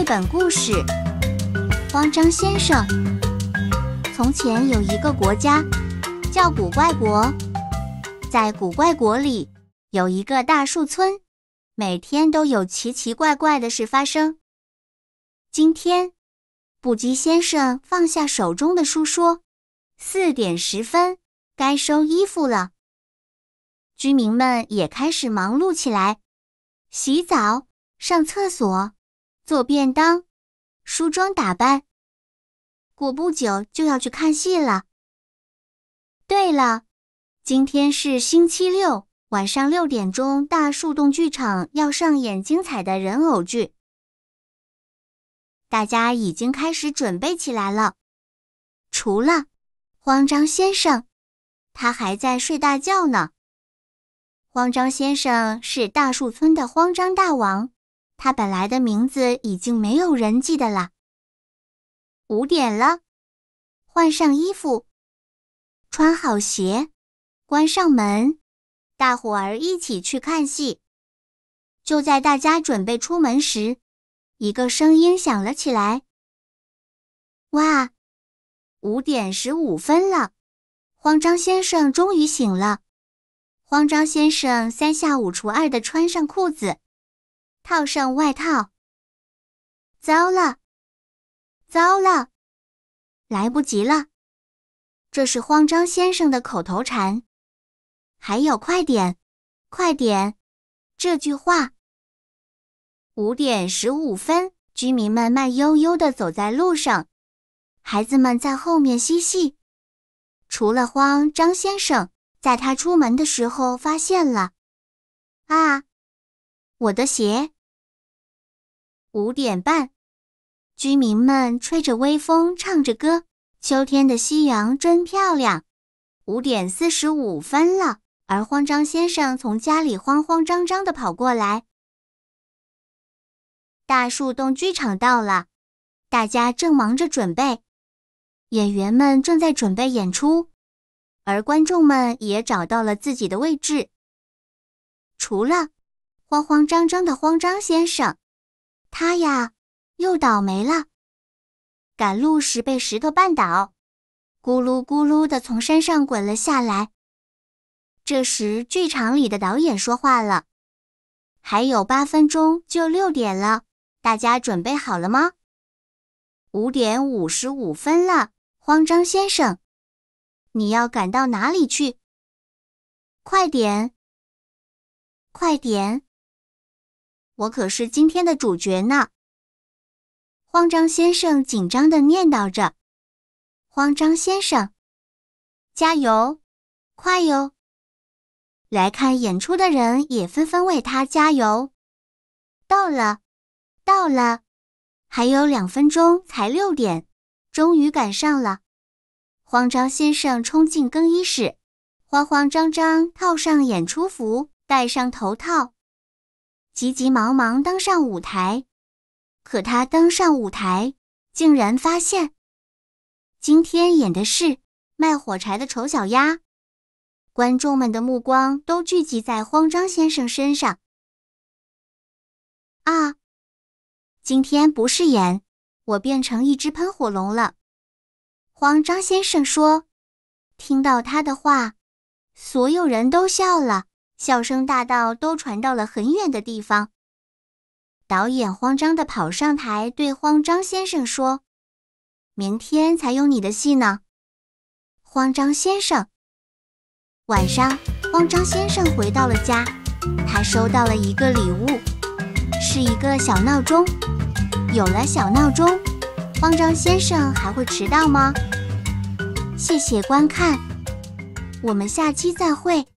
绘本故事《慌张先生》。从前有一个国家，叫古怪国。在古怪国里，有一个大树村，每天都有奇奇怪怪的事发生。今天，布基先生放下手中的书，说：“四点十分，该收衣服了。”居民们也开始忙碌起来，洗澡、上厕所。做便当，梳妆打扮，过不久就要去看戏了。对了，今天是星期六，晚上六点钟，大树洞剧场要上演精彩的人偶剧。大家已经开始准备起来了，除了慌张先生，他还在睡大觉呢。慌张先生是大树村的慌张大王。他本来的名字已经没有人记得了。五点了，换上衣服，穿好鞋，关上门，大伙儿一起去看戏。就在大家准备出门时，一个声音响了起来：“哇，五点十五分了！”慌张先生终于醒了。慌张先生三下五除二的穿上裤子。套上外套，糟了，糟了，来不及了！这是慌张先生的口头禅，还有“快点，快点”这句话。五点十五分，居民们慢悠悠地走在路上，孩子们在后面嬉戏。除了慌张先生，在他出门的时候发现了啊。我的鞋。五点半，居民们吹着微风，唱着歌。秋天的夕阳真漂亮。五点四十五分了，而慌张先生从家里慌慌张张的跑过来。大树洞剧场到了，大家正忙着准备，演员们正在准备演出，而观众们也找到了自己的位置。除了。慌慌张张的慌张先生，他呀又倒霉了。赶路时被石头绊倒，咕噜咕噜的从山上滚了下来。这时，剧场里的导演说话了：“还有八分钟就六点了，大家准备好了吗？”五点五十五分了，慌张先生，你要赶到哪里去？快点！快点！我可是今天的主角呢！慌张先生紧张的念叨着：“慌张先生，加油，快哟！”来看演出的人也纷纷为他加油。到了，到了，还有两分钟才六点，终于赶上了。慌张先生冲进更衣室，慌慌张张套上演出服，戴上头套。急急忙忙登上舞台，可他登上舞台，竟然发现今天演的是《卖火柴的丑小鸭》。观众们的目光都聚集在慌张先生身上。啊，今天不是演我变成一只喷火龙了！慌张先生说。听到他的话，所有人都笑了。笑声大到都传到了很远的地方。导演慌张地跑上台，对慌张先生说：“明天才有你的戏呢。”慌张先生晚上，慌张先生回到了家，他收到了一个礼物，是一个小闹钟。有了小闹钟，慌张先生还会迟到吗？谢谢观看，我们下期再会。